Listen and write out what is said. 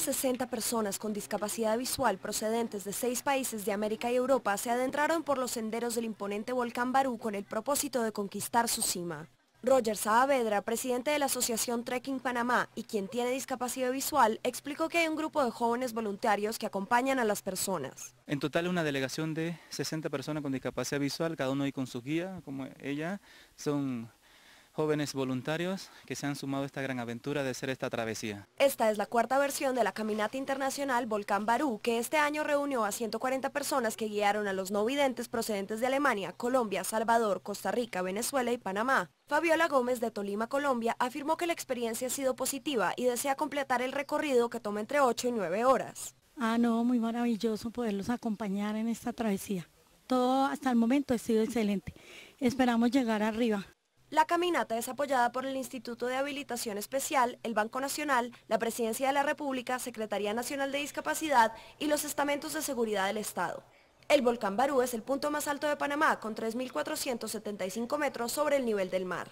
60 personas con discapacidad visual procedentes de seis países de América y Europa se adentraron por los senderos del imponente volcán Barú con el propósito de conquistar su cima. Roger Saavedra, presidente de la Asociación Trekking Panamá y quien tiene discapacidad visual, explicó que hay un grupo de jóvenes voluntarios que acompañan a las personas. En total una delegación de 60 personas con discapacidad visual, cada uno y con su guía, como ella. Son jóvenes voluntarios que se han sumado a esta gran aventura de hacer esta travesía. Esta es la cuarta versión de la caminata internacional Volcán Barú, que este año reunió a 140 personas que guiaron a los no videntes procedentes de Alemania, Colombia, Salvador, Costa Rica, Venezuela y Panamá. Fabiola Gómez de Tolima, Colombia, afirmó que la experiencia ha sido positiva y desea completar el recorrido que toma entre 8 y 9 horas. Ah, no, muy maravilloso poderlos acompañar en esta travesía. Todo hasta el momento ha sido excelente. Esperamos llegar arriba. La caminata es apoyada por el Instituto de Habilitación Especial, el Banco Nacional, la Presidencia de la República, Secretaría Nacional de Discapacidad y los estamentos de seguridad del Estado. El volcán Barú es el punto más alto de Panamá, con 3.475 metros sobre el nivel del mar.